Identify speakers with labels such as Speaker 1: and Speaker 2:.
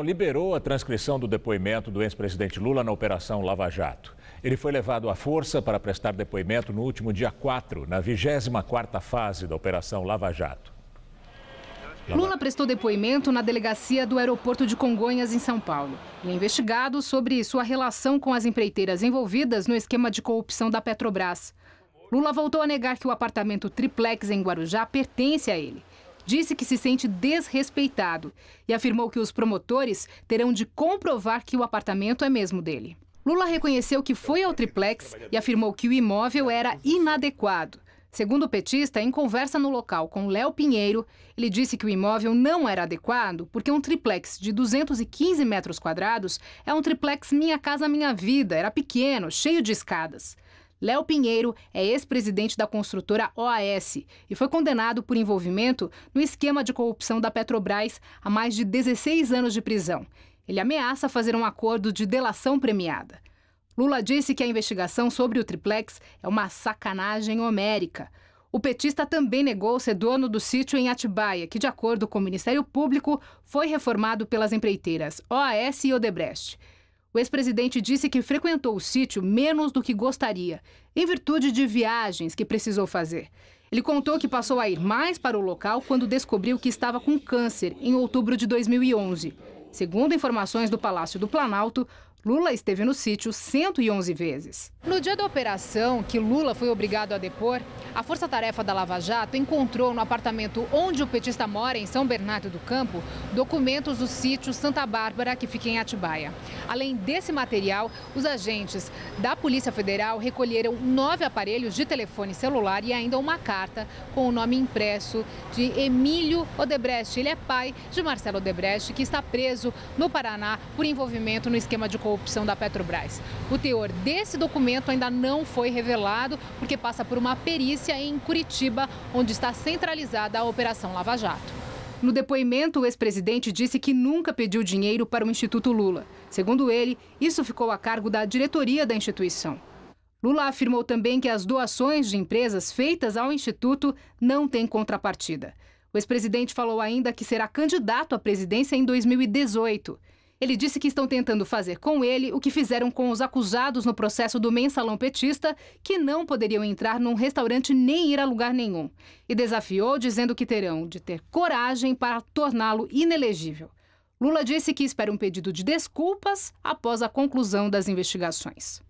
Speaker 1: liberou a transcrição do depoimento do ex-presidente Lula na Operação Lava Jato. Ele foi levado à força para prestar depoimento no último dia 4, na 24ª fase da Operação Lava Jato. Lula prestou depoimento na delegacia do aeroporto de Congonhas, em São Paulo. Ele é investigado sobre sua relação com as empreiteiras envolvidas no esquema de corrupção da Petrobras. Lula voltou a negar que o apartamento triplex em Guarujá pertence a ele disse que se sente desrespeitado e afirmou que os promotores terão de comprovar que o apartamento é mesmo dele. Lula reconheceu que foi ao triplex e afirmou que o imóvel era inadequado. Segundo o petista, em conversa no local com Léo Pinheiro, ele disse que o imóvel não era adequado porque um triplex de 215 metros quadrados é um triplex Minha Casa Minha Vida, era pequeno, cheio de escadas. Léo Pinheiro é ex-presidente da construtora OAS e foi condenado por envolvimento no esquema de corrupção da Petrobras a mais de 16 anos de prisão. Ele ameaça fazer um acordo de delação premiada. Lula disse que a investigação sobre o triplex é uma sacanagem homérica. O petista também negou ser dono do sítio em Atibaia, que, de acordo com o Ministério Público, foi reformado pelas empreiteiras OAS e Odebrecht. O ex-presidente disse que frequentou o sítio menos do que gostaria, em virtude de viagens que precisou fazer. Ele contou que passou a ir mais para o local quando descobriu que estava com câncer em outubro de 2011. Segundo informações do Palácio do Planalto, Lula esteve no sítio 111 vezes. No dia da operação, que Lula foi obrigado a depor, a Força Tarefa da Lava Jato encontrou no apartamento onde o petista mora, em São Bernardo do Campo, documentos do sítio Santa Bárbara, que fica em Atibaia. Além desse material, os agentes da Polícia Federal recolheram nove aparelhos de telefone celular e ainda uma carta com o nome impresso de Emílio Odebrecht. Ele é pai de Marcelo Odebrecht, que está preso no Paraná por envolvimento no esquema de corrupção corrupção da Petrobras. O teor desse documento ainda não foi revelado, porque passa por uma perícia em Curitiba, onde está centralizada a Operação Lava Jato. No depoimento, o ex-presidente disse que nunca pediu dinheiro para o Instituto Lula. Segundo ele, isso ficou a cargo da diretoria da instituição. Lula afirmou também que as doações de empresas feitas ao Instituto não têm contrapartida. O ex-presidente falou ainda que será candidato à presidência em 2018. Ele disse que estão tentando fazer com ele o que fizeram com os acusados no processo do mensalão petista, que não poderiam entrar num restaurante nem ir a lugar nenhum. E desafiou, dizendo que terão de ter coragem para torná-lo inelegível. Lula disse que espera um pedido de desculpas após a conclusão das investigações.